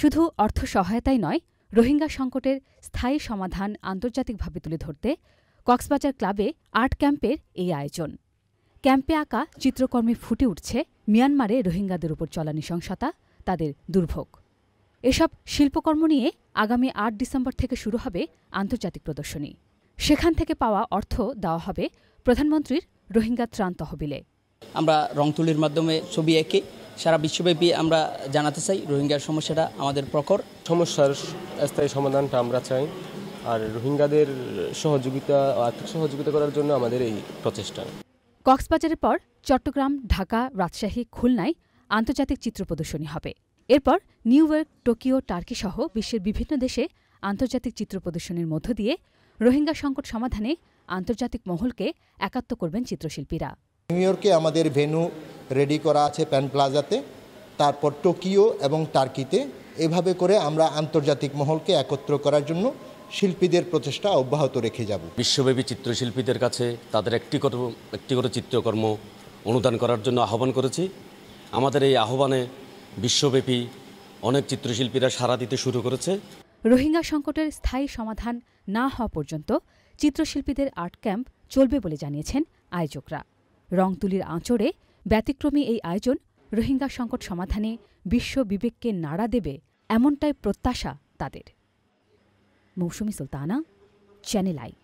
শুধু অর্থ সহায়তাই নয় রোহিঙ্গা সংকটের স্থায়ী সমাধান আন্তর্জাতিকভাবে তুলে ধরতে কক্সবাজার ক্লাবে আর্ট ক্যাম্পের এই আয়োজন ক্যাম্পে আঁকা চিত্রকর্মে ফুটে উঠছে মিয়ানমারে রোহিঙ্গাদের উপর চলা নৃশংসতা তাদের দুর্ভোগ এসব শিল্পকর্ম নিয়ে আগামী আট ডিসেম্বর থেকে শুরু হবে আন্তর্জাতিক প্রদর্শনী সেখান থেকে পাওয়া অর্থ দেওয়া হবে প্রধানমন্ত্রীর রোহিঙ্গা ত্রাণ তহবিলে আমরা রং তুলির মাধ্যমে ছবি এঁকে সারা বিশ্বব্যাপী আমরা জানাতে চাই রোহিঙ্গার সমস্যাটা আমাদের প্রকর সমস্যার স্থায়ী সমাধানটা আমরা চাই আর রোহিঙ্গাদের সহযোগিতা আর্থিক সহযোগিতা করার জন্য আমাদের এই প্রচেষ্টা কক্সবাজারের পর চট্টগ্রাম ঢাকা রাজশাহী খুলনায় আন্তর্জাতিক চিত্র প্রদর্শনী হবে এরপর নিউ ইয়র্ক টোকিও টার্কি সহ বিশ্বের বিভিন্ন দেশে আন্তর্জাতিক চিত্র প্রদর্শনীর মধ্য দিয়ে রোহিঙ্গা সংকট সমাধানে আন্তর্জাতিক মহলকে একাত্ম করবেন চিত্রশিল্পীরা নিউ ইয়র্কে আমাদের ভেনু রেডি করা আছে প্যান প্লাজাতে তারপর টোকিও এবং টার্কিতে এভাবে করে আমরা আন্তর্জাতিক মহলকে একত্র করার জন্য শিল্পীদের প্রচেষ্টা অব্যাহত রেখে যাব বিশ্বব্যাপী চিত্রশিল্পীদের কাছে তাদের একটিগত একটিগত চিত্রকর্ম অনুদান করার জন্য আহ্বান করেছি আমাদের এই আহ্বানে বিশ্বব্যাপী অনেক চিত্রশিল্পীরা সাড়া দিতে শুরু করেছে রোহিঙ্গা সংকটের স্থায়ী সমাধান না হওয়া পর্যন্ত চিত্রশিল্পীদের আর্ট ক্যাম্প চলবে বলে জানিয়েছেন আয়োজকরা রংতুলির আঁচড়ে ব্যতিক্রমী এই আয়োজন রোহিঙ্গা সংকট সমাধানে বিশ্ব বিবেককে নাড়া দেবে এমনটাই প্রত্যাশা তাদের মৌসুমি সুলতানা চ্যানেল আই